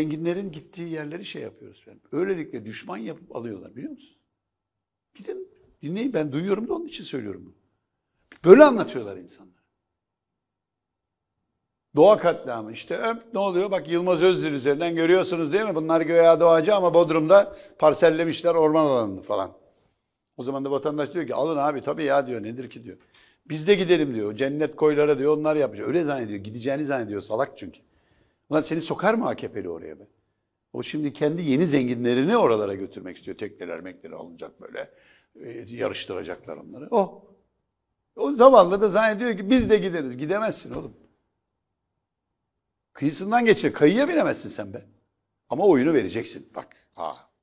Zenginlerin gittiği yerleri şey yapıyoruz. Yani öylelikle düşman yapıp alıyorlar biliyor musun? Gidin dinleyin ben duyuyorum da onun için söylüyorum bunu. Böyle anlatıyorlar insanlar. Doğa katliamı işte öp, ne oluyor bak Yılmaz Özdil üzerinden görüyorsunuz değil mi? Bunlar göya doğacı ama Bodrum'da parsellemişler orman alanını falan. O zaman da vatandaş diyor ki alın abi tabii ya diyor nedir ki diyor. Biz de gidelim diyor. Cennet koylara diyor onlar yapacak. Öyle zannediyor. Gideceğini zannediyor salak çünkü. Ulan seni sokar mı AKP'li oraya be? O şimdi kendi yeni zenginlerini oralara götürmek istiyor. Tekneler mekleri alınacak böyle. E, yarıştıracaklar onları. Oh! O zavallı da zannediyor ki biz de gideriz. Gidemezsin oğlum. Kıyısından geçir. Kayıya binemezsin sen be. Ama oyunu vereceksin. Bak. Ha.